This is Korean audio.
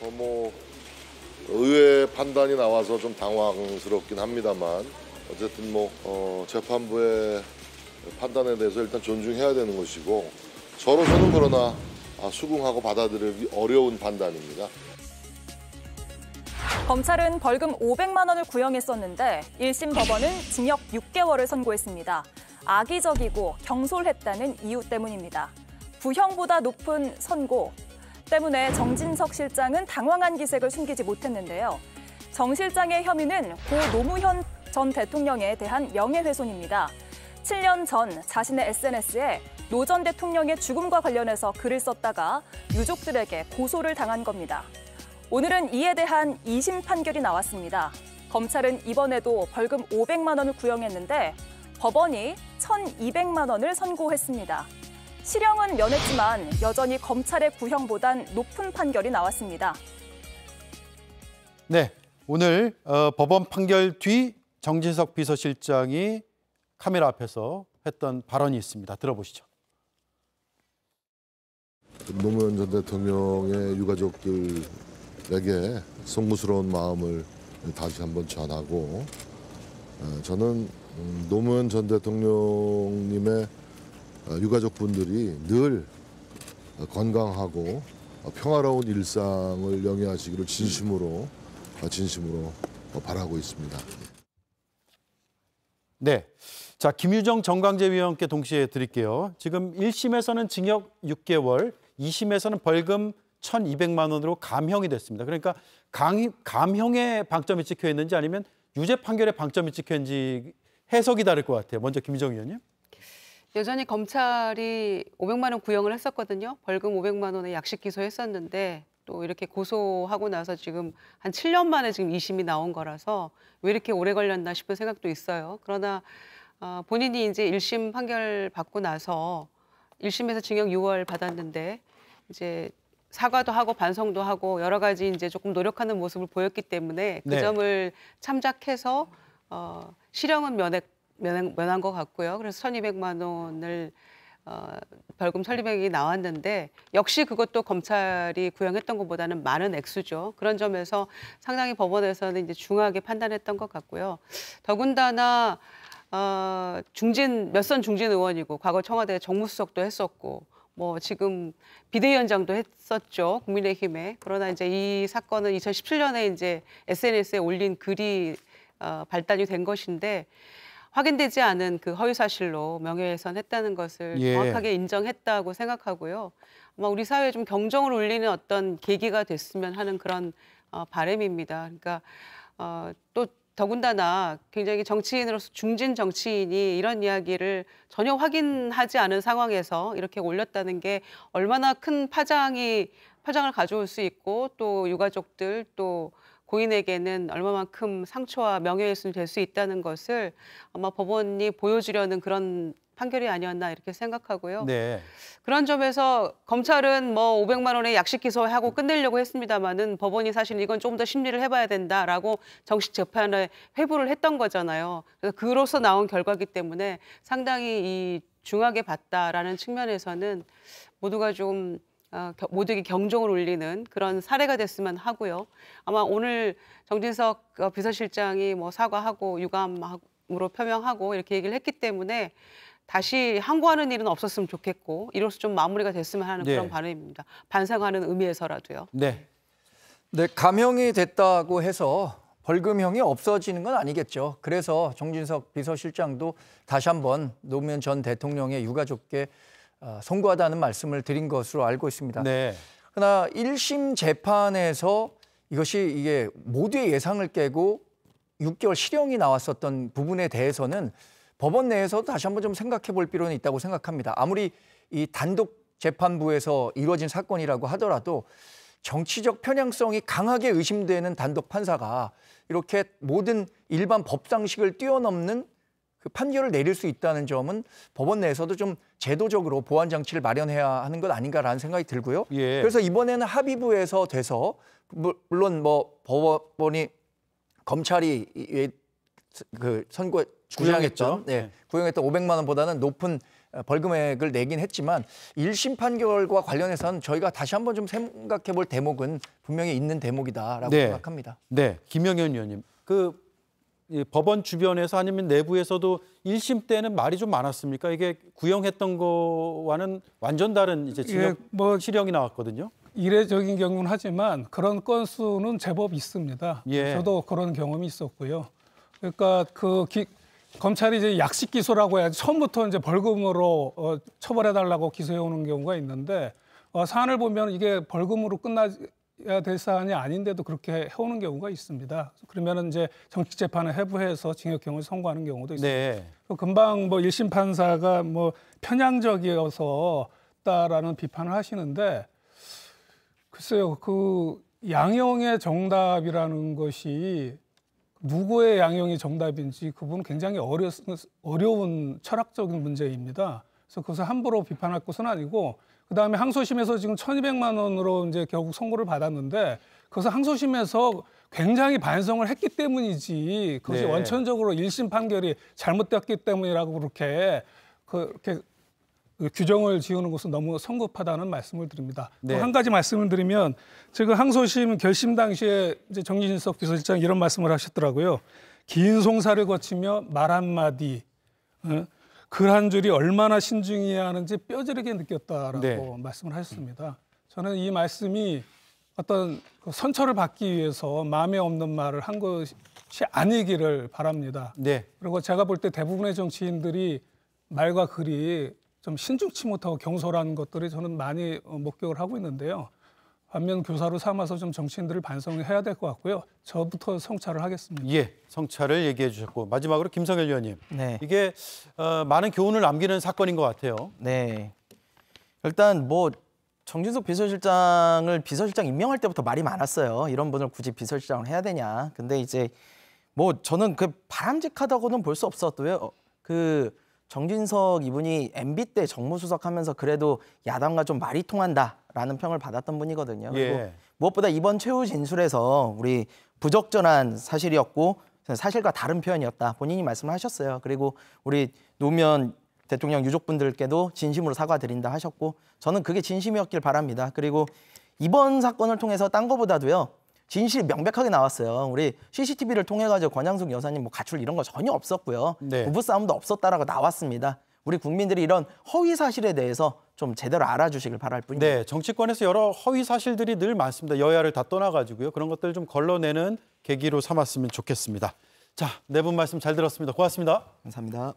어, 뭐 의회 판단이 나와서 좀 당황스럽긴 합니다만 어쨌든 뭐 어, 재판부의 판단에 대해서 일단 존중해야 되는 것이고 저로서는 그러나 아, 수긍하고 받아들이기 어려운 판단입니다. 검찰은 벌금 500만 원을 구형했었는데 1심 법원은 징역 6개월을 선고했습니다. 악의적이고 경솔했다는 이유 때문입니다. 부형보다 높은 선고, 때문에 정진석 실장은 당황한 기색을 숨기지 못했는데요. 정 실장의 혐의는 고 노무현 전 대통령에 대한 명예훼손입니다. 7년 전 자신의 SNS에 노 전 대통령의 죽음과 관련해서 글을 썼다가 유족들에게 고소를 당한 겁니다. 오늘은 이에 대한 2심 판결이 나왔습니다. 검찰은 이번에도 벌금 500만 원을 구형했는데 법원이 1,200만 원을 선고했습니다. 실형은 면했지만 여전히 검찰의 구형보단 높은 판결이 나왔습니다. 네, 오늘 어, 법원 판결 뒤 정진석 비서실장이 카메라 앞에서 했던 발언이 있습니다. 들어보시죠. 노무현 전 대통령의 유가족들에게 송구스러운 마음을 다시 한번 전하고 어, 저는 음, 노무현 전 대통령님의 어, 유가족분들이 늘 어, 건강하고 어, 평화로운 일상을 영위하시기를 진심으로 진심으로 바라고 있습니다. 네. 자, 김유정 정강재 위원께 동시에 드릴게요. 지금 1심에서는 징역 6개월, 2심에서는 벌금 1,200만 원으로 감형이 됐습니다. 그러니까 감, 감형의 방점이 찍혀 있는지 아니면 유죄 판결의 방점이 찍혀 있는지 해석이 다를 것 같아요. 먼저 김유정 위원님. 여전히 검찰이 500만 원 구형을 했었거든요. 벌금 500만 원에 약식 기소했었는데 또 이렇게 고소하고 나서 지금 한 7년 만에 지금 2심이 나온 거라서 왜 이렇게 오래 걸렸나 싶은 생각도 있어요. 그러나 어, 본인이 이제 1심 판결 받고 나서 1심에서 징역 6월 받았는데 이제 사과도 하고 반성도 하고 여러 가지 이제 조금 노력하는 모습을 보였기 때문에 그 네. 점을 참작해서 어, 실형은 면했 면한, 면한 것 같고요. 그래서 1,200만 원을 어, 벌금 설립액이 나왔는데 역시 그것도 검찰이 구형했던 것보다는 많은 액수죠. 그런 점에서 상당히 법원에서는 이제 중하게 판단했던 것 같고요. 더군다나 어, 중진 몇 선 중진 의원이고 과거 청와대 정무수석도 했었고 뭐 지금 비대위원장도 했었죠 국민의힘에 그러나 이제 이 사건은 2017년에 이제 SNS에 올린 글이 어, 발단이 된 것인데 확인되지 않은 그 허위 사실로 명예훼손했다는 것을 예. 정확하게 인정했다고 생각하고요. 아마 우리 사회에 좀 경종을 울리는 어떤 계기가 됐으면 하는 그런 어, 바램입니다. 그러니까 어, 또 더군다나 굉장히 정치인으로서 중진 정치인이 이런 이야기를 전혀 확인하지 않은 상황에서 이렇게 올렸다는 게 얼마나 큰 파장이 파장을 가져올 수 있고 또 유가족들 또 고인에게는 얼마만큼 상처와 명예훼손이 될 수 있다는 것을 아마 법원이 보여주려는 그런 판결이 아니었나 이렇게 생각하고요. 네. 그런 점에서 검찰은 뭐 500만 원의 약식 기소하고 끝내려고 했습니다마는 법원이 사실 이건 조금 더 심리를 해봐야 된다라고 정식 재판에 회부를 했던 거잖아요. 그래서 그로서 나온 결과기 때문에 상당히 이 중하게 봤다라는 측면에서는 모두가 좀 어, 모두에게 경종을 울리는 그런 사례가 됐으면 하고요. 아마 오늘 정진석 어, 비서실장이 뭐 사과하고 유감으로 표명하고 이렇게 얘기를 했기 때문에 다시 항고하는 일은 없었으면 좋겠고 이로써 좀 마무리가 됐으면 하는 그런 네. 바람입니다. 반성하는 의미에서라도요. 네. 네, 감형이 됐다고 해서 벌금형이 없어지는 건 아니겠죠. 그래서 정진석 비서실장도 다시 한번 노무현 전 대통령의 유가족께 어, 선고하다는 말씀을 드린 것으로 알고 있습니다. 네. 그러나 1심 재판에서 이것이 이게 모두의 예상을 깨고 6개월 실형이 나왔었던 부분에 대해서는 법원 내에서도 다시 한번 좀 생각해 볼 필요는 있다고 생각합니다. 아무리 이 단독 재판부에서 이루어진 사건이라고 하더라도 정치적 편향성이 강하게 의심되는 단독 판사가 이렇게 모든 일반 법상식을 뛰어넘는 그 판결을 내릴 수 있다는 점은 법원 내에서도 좀 제도적으로 보완 장치를 마련해야 하는 것 아닌가라는 생각이 들고요. 예. 그래서 이번에는 합의부에서 돼서 물론 뭐 법원이 검찰이 그 선고에 구형했던 네, 구형했던 500만 원보다는 높은 어, 벌금액을 내긴 했지만 1심 판결과 관련해서는 저희가 다시 한번 좀 생각해 볼 대목은 분명히 있는 대목이다라고 네. 생각합니다. 네, 김영현 의원님. 그 법원 주변에서 아니면 내부에서도 1심 때는 말이 좀 많았습니까? 이게 구형했던 거와는 완전 다른 이제 예, 징역 예, 뭐 실형이 나왔거든요. 이례적인 경우는 하지만 그런 건수는 제법 있습니다. 예. 저도 그런 경험이 있었고요. 그러니까 그 기, 검찰이 이제 약식 기소라고 해야지 처음부터 이제 벌금으로 어, 처벌해달라고 기소해 오는 경우가 있는데 어, 사안을 보면 이게 벌금으로 끝나지 될 사안이 아닌데도 그렇게 해오는 경우가 있습니다. 그러면 이제 정치 재판을 해부해서 징역형을 선고하는 경우도 있습니다. 네. 금방 뭐 일심 판사가 뭐 편향적이어서다라는 비판을 하시는데 글쎄요 그 양형의 정답이라는 것이 누구의 양형이 정답인지 그분 굉장히 어려, 어려운 철학적인 문제입니다. 그래서 그것을 함부로 비판할 것은 아니고 그다음에 항소심에서 지금 1,200만 원으로 이제 결국 선고를 받았는데 그것은 항소심에서 굉장히 반성을 했기 때문이지 그것이 네. 원천적으로 1심 판결이 잘못되었기 때문이라고 그렇게 그렇게 규정을 지우는 것은 너무 성급하다는 말씀을 드립니다. 네. 또한 가지 말씀을 드리면 지금 항소심 결심 당시에 이제 정진석 비서실장 이런 말씀을 하셨더라고요. 긴 송사를 거치며 말 한마디 어? 글한 줄이 얼마나 신중해야 하는지 뼈저리게 느꼈다라고 네. 말씀을 하셨습니다. 저는 이 말씀이 어떤 그 선처를 받기 위해서 마음에 없는 말을 한 것이 아니기를 바랍니다. 네. 그리고 제가 볼 때 대부분의 정치인들이 말과 글이 좀 신중치 못하고 경솔한 것들이 저는 많이 어, 목격을 하고 있는데요. 반면 교사로 삼아서 좀 정치인들을 반성해야 될 것 같고요. 저부터 성찰을 하겠습니다. 예, 성찰을 얘기해 주셨고 마지막으로 김성일 위원님. 네. 이게 어, 많은 교훈을 남기는 사건인 것 같아요. 네. 일단 뭐 정진석 비서실장을 비서실장 임명할 때부터 말이 많았어요. 이런 분을 굳이 비서실장을 해야 되냐. 근데 이제 뭐 저는 그 바람직하다고는 볼 수 없었고요. 어, 그 정진석 이분이 MB 때 정무수석 하면서 그래도 야당과 좀 말이 통한다. 라는 평을 받았던 분이거든요. 예. 그리고 무엇보다 이번 최후 진술에서 우리 부적절한 사실이었고 사실과 다른 표현이었다. 본인이 말씀을 하셨어요. 그리고 우리 노무현 대통령 유족분들께도 진심으로 사과드린다 하셨고 저는 그게 진심이었길 바랍니다. 그리고 이번 사건을 통해서 딴 거보다도요. 진실이 명백하게 나왔어요. 우리 CCTV를 통해 가지고 권양숙 여사님 뭐 가출 이런 거 전혀 없었고요. 네. 부부 싸움도 없었다라고 나왔습니다. 우리 국민들이 이런 허위 사실에 대해서 좀 제대로 알아주시길 바랄 뿐입니다. 네, 정치권에서 여러 허위 사실들이 늘 많습니다. 여야를 다 떠나가지고요. 그런 것들을 좀 걸러내는 계기로 삼았으면 좋겠습니다. 자, 네 분 말씀 잘 들었습니다. 고맙습니다. 감사합니다.